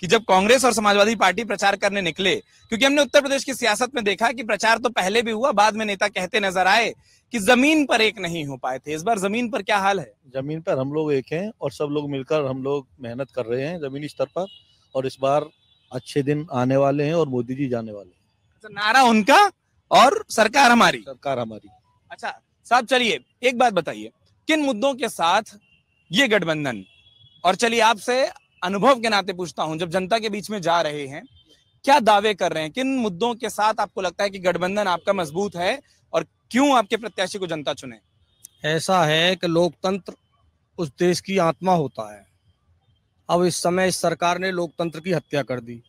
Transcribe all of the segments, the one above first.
कि जब कांग्रेस और समाजवादी पार्टी प्रचार करने निकले क्योंकि हमने उत्तर प्रदेश की सियासत में देखा कि प्रचार तो पहले भी हुआ बाद में नेता कहते नजर आए कि जमीन पर एक नहीं हो पाए थे इस बार जमीन पर क्या हाल है जमीन पर हम लोग एक हैं और सब लोग मिलकर हम लोग मेहनत कर रहे हैं जमीनी स्तर पर और इस बार अच्छे दिन आने वाले हैं और मोदी जी जाने वाले हैं अच्छा, नारा उनका और सरकार हमारी सरकार हमारी अच्छा साहब चलिए एक बात बताइए किन मुद्दों के साथ ये गठबंधन और चलिए आपसे अनुभव के नाते पूछता हूं जब जनता के बीच में जा रहे हैं क्या दावे कर रहे हैं किन मुद्दों के साथ आपको लगता है कि गठबंधन आपका मजबूत है और क्यों आपके प्रत्याशी को जनता चुने ऐसा है कि लोकतंत्र उस देश की आत्मा होता है अब इस समय इस सरकार ने लोकतंत्र की हत्या कर दी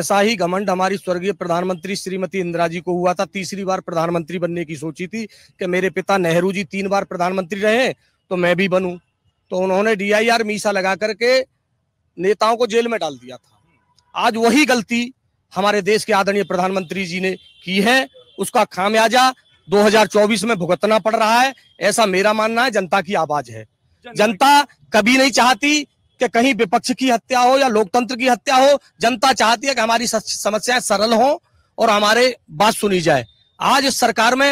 ऐसा ही घमंड हमारी स्वर्गीय प्रधानमंत्री श्रीमती इंदिरा जी को हुआ था तीसरी बार प्रधानमंत्री बनने की सोची थी कि मेरे पिता नेहरू जी तीन बार प्रधानमंत्री रहे तो मैं भी बनूं तो उन्होंने डीआईआर मीसा लगा करके नेताओं को जेल में डाल दिया था आज वही गलती हमारे देश के आदरणीय प्रधानमंत्री जी ने की है उसका खामियाजा 2024 में भुगतना पड़ रहा है ऐसा मेरा मानना है जनता की आवाज है जनता कभी नहीं चाहती कि कहीं विपक्ष की हत्या हो या लोकतंत्र की हत्या हो जनता चाहती है कि हमारी समस्याएं सरल हो और हमारे बात सुनी जाए आज इस सरकार में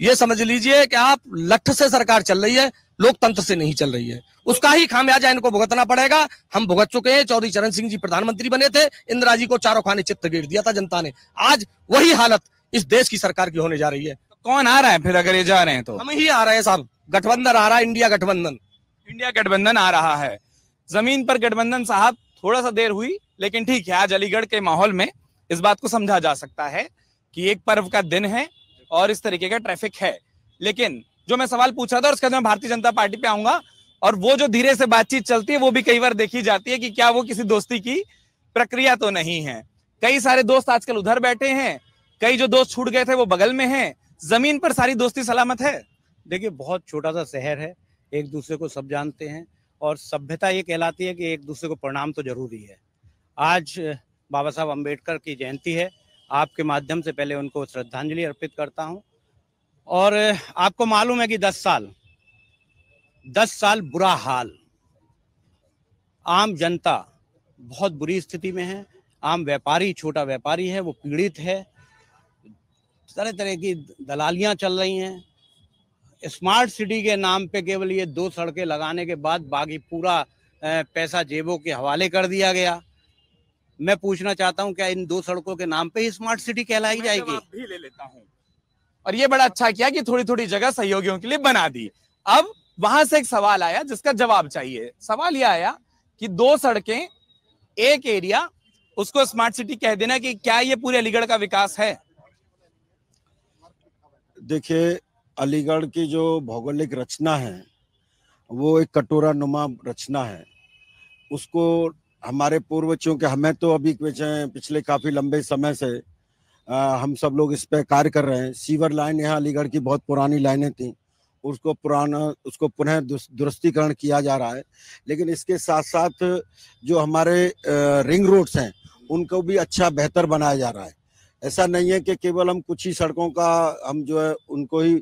ये समझ लीजिए कि आप लठ से सरकार चल रही है लोकतंत्र से नहीं चल रही है उसका ही खामियाजा इनको भुगतना पड़ेगा हम भुगत चुके हैं चौधरी चरण सिंह जी प्रधानमंत्री बने थे इंदिरा जी को चारों खाने चित्त गिर दिया था जनता ने आज वही हालत इस देश की सरकार की होने जा रही है कौन आ रहा है फिर अगर ये जा रहे हैं तो हम ही आ रहे हैं साहब गठबंधन आ रहा है इंडिया गठबंधन इंडिया गठबंधन आ रहा है जमीन पर गठबंधन साहब थोड़ा सा देर हुई लेकिन ठीक है आज अलीगढ़ के माहौल में इस बात को समझा जा सकता है कि एक पर्व का दिन है और इस तरीके का ट्रैफिक है लेकिन जो मैं सवाल पूछा था उसके बाद मैं भारतीय जनता पार्टी पे आऊंगा और वो जो धीरे से बातचीत चलती है वो भी कई बार देखी जाती है कि क्या वो किसी दोस्ती की प्रक्रिया तो नहीं है कई सारे दोस्त आजकल उधर बैठे हैं कई जो दोस्त छूट गए थे वो बगल में हैं जमीन पर सारी दोस्ती सलामत है देखिए बहुत छोटा सा शहर है एक दूसरे को सब जानते हैं और सभ्यता ये कहलाती है कि एक दूसरे को प्रणाम तो जरूरी है आज बाबा साहब अम्बेडकर की जयंती है आपके माध्यम से पहले उनको श्रद्धांजलि अर्पित करता हूं और आपको मालूम है कि 10 साल 10 साल बुरा हाल आम जनता बहुत बुरी स्थिति में है आम व्यापारी छोटा व्यापारी है वो पीड़ित है तरह तरह की दलालियां चल रही हैं स्मार्ट सिटी के नाम पे केवल ये दो सड़कें लगाने के बाद बाकी पूरा पैसा जेबों के हवाले कर दिया गया मैं पूछना चाहता हूँ क्या इन दो सड़कों के नाम पे स्मार्ट सिटी कहलाई जाएगी भी ले लेता हूँ और ये बड़ा अच्छा किया कि थोड़ी थोड़ी जगह सहयोगियों के लिए बना दी अब वहां से एक सवाल आया जिसका जवाब चाहिए सवाल यह आया कि दो सड़कें एक एरिया उसको स्मार्ट सिटी कह देना कि क्या ये पूरे अलीगढ़ का विकास है देखिए अलीगढ़ की जो भौगोलिक रचना है वो एक कटोरा नुमा रचना है उसको हमारे पूर्व चूंकि हमें तो अभी पिछले काफ़ी लंबे समय से आ, हम सब लोग इस पर कार्य कर रहे हैं सीवर लाइन यहाँ अलीगढ़ की बहुत पुरानी लाइनें थी उसको पुराना उसको पुनः दुरुस्तीकरण किया जा रहा है लेकिन इसके साथ साथ जो हमारे रिंग रोड्स हैं उनको भी अच्छा बेहतर बनाया जा रहा है ऐसा नहीं है कि केवल हम कुछ ही सड़कों का हम जो है उनको ही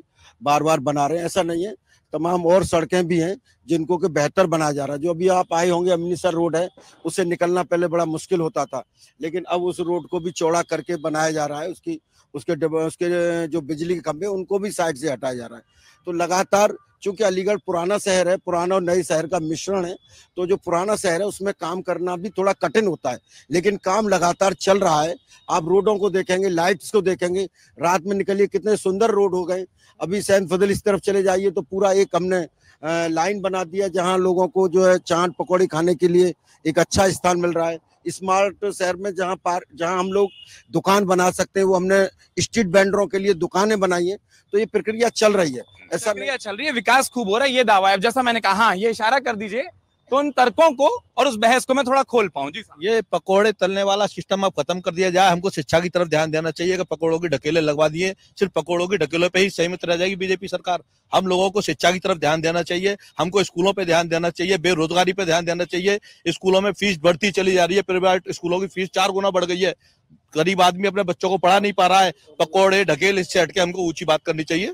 बार बार बना रहे हैं ऐसा नहीं है तमाम और सड़कें भी हैं जिनको कि बेहतर बनाया जा रहा है जो अभी आप आए होंगे अमृतसर रोड है उससे निकलना पहले बड़ा मुश्किल होता था लेकिन अब उस रोड को भी चौड़ा करके बनाया जा रहा है उसकी उसके उसके जो बिजली के खंभे उनको भी साइड से हटाया जा रहा है तो लगातार चूंकि अलीगढ़ पुराना शहर है पुराना और नए शहर का मिश्रण है तो जो पुराना शहर है उसमें काम करना भी थोड़ा कठिन होता है लेकिन काम लगातार चल रहा है आप रोडों को देखेंगे लाइट्स को देखेंगे रात में निकलिए कितने सुंदर रोड हो गए अभी सैन फजल इस तरफ चले जाइए तो पूरा एक हमने लाइन बना बना दिया जहां लोगों को जो है चाट पकौड़ी खाने के लिए एक अच्छा स्थान मिल रहा है स्मार्ट शहर में जहाँ पार जहाँ हम लोग दुकान बना सकते हैं वो हमने स्ट्रीट वेंडरों के लिए दुकानें बनाई है तो ये प्रक्रिया चल रही है ऐसा प्रक्रिया चल रही है विकास खूब हो रहा है ये दावा है जैसा मैंने कहा हाँ, ये इशारा कर दीजिए तो उन तर्कों को और उस बहस को मैं थोड़ा खोल पाऊं जी ये पकोड़े तलने वाला सिस्टम अब खत्म कर दिया जाए हमको शिक्षा की तरफ ध्यान देना चाहिए कि पकोड़ों की ढकेले लगवा दिए सिर्फ पकोड़ों की ढकेलों पे ही सहमत रह जाएगी बीजेपी सरकार हम लोगों को शिक्षा की तरफ ध्यान देना चाहिए हमको स्कूलों पर ध्यान देना चाहिए बेरोजगारी पे ध्यान देना चाहिए स्कूलों में फीस बढ़ती चली जा रही है प्राइवेट स्कूलों की फीस चार गुना बढ़ गई है गरीब आदमी अपने बच्चों को पढ़ा नहीं पा रहा है पकौड़े ढकेल इससे हटके हमको ऊंची बात करनी चाहिए